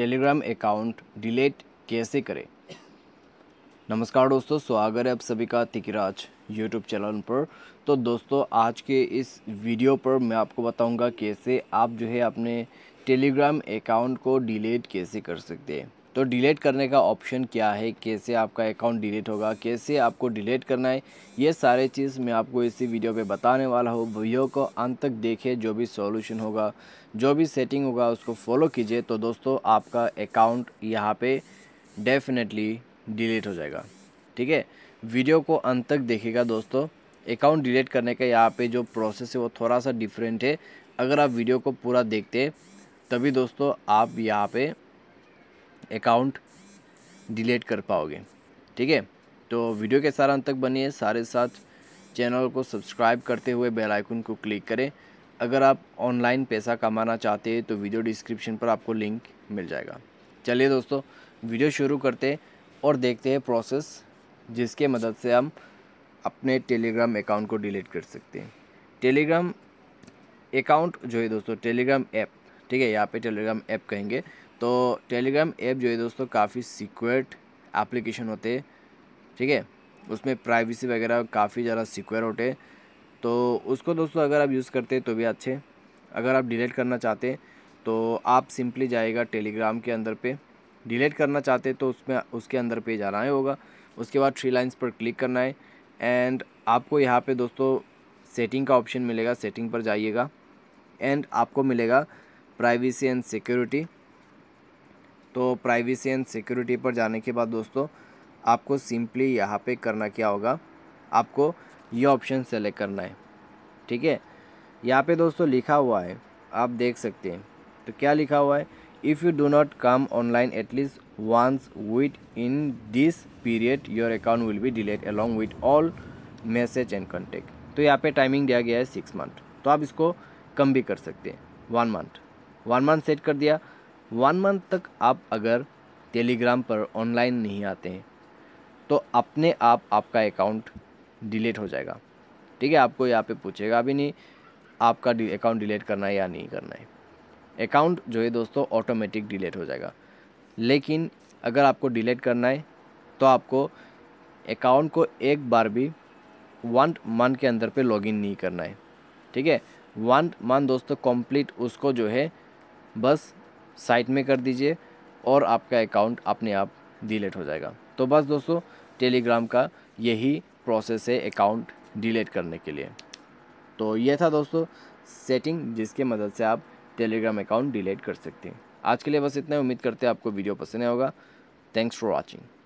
Telegram account delete कैसे करें नमस्कार दोस्तों स्वागत है आप सभी का तिकराज यूट्यूब चैनल पर तो दोस्तों आज के इस वीडियो पर मैं आपको बताऊंगा कैसे आप जो है अपने टेलीग्राम अकाउंट को डिलीट कैसे कर सकते हैं तो डिलीट करने का ऑप्शन क्या है कैसे आपका अकाउंट डिलीट होगा कैसे आपको डिलीट करना है ये सारे चीज़ मैं आपको इसी वीडियो पे बताने वाला हूँ वीडियो को अंत तक देखें जो भी सॉल्यूशन होगा जो भी सेटिंग होगा उसको फॉलो कीजिए तो दोस्तों आपका अकाउंट यहाँ पे डेफिनेटली डिलीट हो जाएगा ठीक है वीडियो को अंत तक देखेगा दोस्तों अकाउंट डिलीट करने का यहाँ पर जो प्रोसेस है वो थोड़ा सा डिफरेंट है अगर आप वीडियो को पूरा देखते तभी दोस्तों आप यहाँ पर अकाउंट डिलीट कर पाओगे ठीक है तो वीडियो के सारा अंत तक बनिए सारे साथ चैनल को सब्सक्राइब करते हुए बेल आइकन को क्लिक करें अगर आप ऑनलाइन पैसा कमाना चाहते हैं तो वीडियो डिस्क्रिप्शन पर आपको लिंक मिल जाएगा चलिए दोस्तों वीडियो शुरू करते और देखते हैं प्रोसेस जिसके मदद से हम अपने टेलीग्राम अकाउंट को डिलीट कर सकते हैं टेलीग्राम अकाउंट जो है दोस्तों टेलीग्राम ऐप ठीक है यहाँ पे टेलीग्राम ऐप कहेंगे तो टेलीग्राम ऐप जो है दोस्तों काफ़ी सिक्योर्ड एप्लीकेशन होते हैं ठीक है उसमें प्राइवेसी वगैरह काफ़ी ज़्यादा सिक्योर होते तो उसको दोस्तों अगर आप यूज़ करते तो भी अच्छे अगर आप डिलीट करना चाहते तो आप सिंपली जाएगा टेलीग्राम के अंदर पे डिलीट करना चाहते तो उसमें उसके अंदर पे जाना है होगा उसके बाद थ्री लाइंस पर क्लिक करना है एंड आपको यहाँ पे दोस्तों सेटिंग का ऑप्शन मिलेगा सेटिंग पर जाइएगा एंड आपको मिलेगा प्राइवेसी एंड सिक्योरिटी तो प्राइवेसी एंड सिक्योरिटी पर जाने के बाद दोस्तों आपको सिंपली यहाँ पे करना क्या होगा आपको ये ऑप्शन सेलेक्ट करना है ठीक है यहाँ पे दोस्तों लिखा हुआ है आप देख सकते हैं तो क्या लिखा हुआ है if you do not come online at least once within this period your account will be delete along with all message and contact तो यहाँ पे टाइमिंग दिया गया है सिक्स मंथ तो आप इसको कम भी कर सकते हैं one month one month set कर दिया वन मंथ तक आप अगर टेलीग्राम पर ऑनलाइन नहीं आते हैं तो अपने आप आपका अकाउंट डिलीट हो जाएगा ठीक है आपको यहाँ पे पूछेगा भी नहीं आपका अकाउंट डिलीट करना है या नहीं करना है अकाउंट जो है दोस्तों ऑटोमेटिक डिलीट हो जाएगा लेकिन अगर आपको डिलीट करना है तो आपको अकाउंट को एक बार भी वन मंथ के अंदर पे लॉगिन नहीं करना है ठीक है वन मंथ दोस्तों कंप्लीट उसको जो है बस साइट में कर दीजिए और आपका अकाउंट अपने आप डिलीट हो जाएगा तो बस दोस्तों टेलीग्राम का यही प्रोसेस है अकाउंट डिलीट करने के लिए तो यह था दोस्तों सेटिंग जिसके मदद से आप टेलीग्राम अकाउंट डिलीट कर सकते हैं आज के लिए बस इतना उम्मीद करते हैं आपको वीडियो पसंद आएगा थैंक्स फॉर वॉचिंग